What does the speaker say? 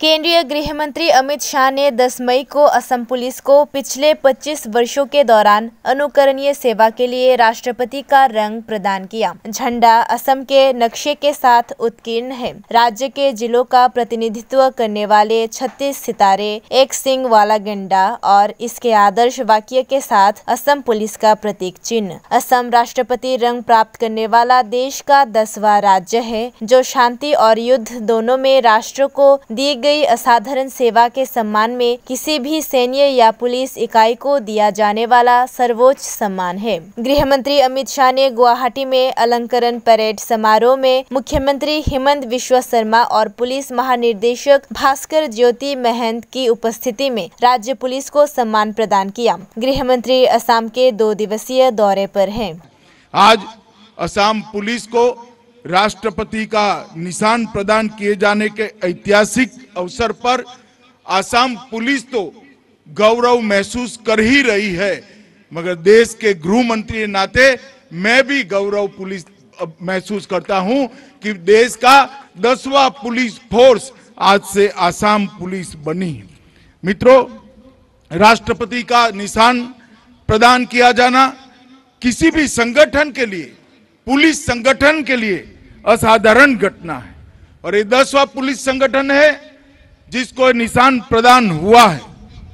केंद्रीय गृह मंत्री अमित शाह ने 10 मई को असम पुलिस को पिछले 25 वर्षों के दौरान अनुकरणीय सेवा के लिए राष्ट्रपति का रंग प्रदान किया झंडा असम के नक्शे के साथ उत्कीर्ण है राज्य के जिलों का प्रतिनिधित्व करने वाले 36 सितारे एक सिंह वाला गंडा और इसके आदर्श वाक्य के साथ असम पुलिस का प्रतीक चिन्ह असम राष्ट्रपति रंग प्राप्त करने वाला देश का दसवा राज्य है जो शांति और युद्ध दोनों में राष्ट्र को दी गई असाधारण सेवा के सम्मान में किसी भी सैन्य या पुलिस इकाई को दिया जाने वाला सर्वोच्च सम्मान है गृह मंत्री अमित शाह ने गुवाहाटी में अलंकरण परेड समारोह में मुख्यमंत्री हेमंत विश्व शर्मा और पुलिस महानिर्देशक भास्कर ज्योति महंत की उपस्थिति में राज्य पुलिस को सम्मान प्रदान किया गृह मंत्री असम के दो दिवसीय दौरे पर हैं। आज असम पुलिस को राष्ट्रपति का निशान प्रदान किए जाने के ऐतिहासिक अवसर पर आसाम पुलिस तो गौरव महसूस कर ही रही है मगर देश के गृह मंत्री नाते मैं भी गौरव पुलिस महसूस करता हूं कि देश का दसवा पुलिस फोर्स आज से आसाम पुलिस बनी मित्रों राष्ट्रपति का निशान प्रदान किया जाना किसी भी संगठन के लिए पुलिस संगठन के लिए असाधारण घटना है और ये दसवा पुलिस संगठन है जिसको निशान प्रदान हुआ है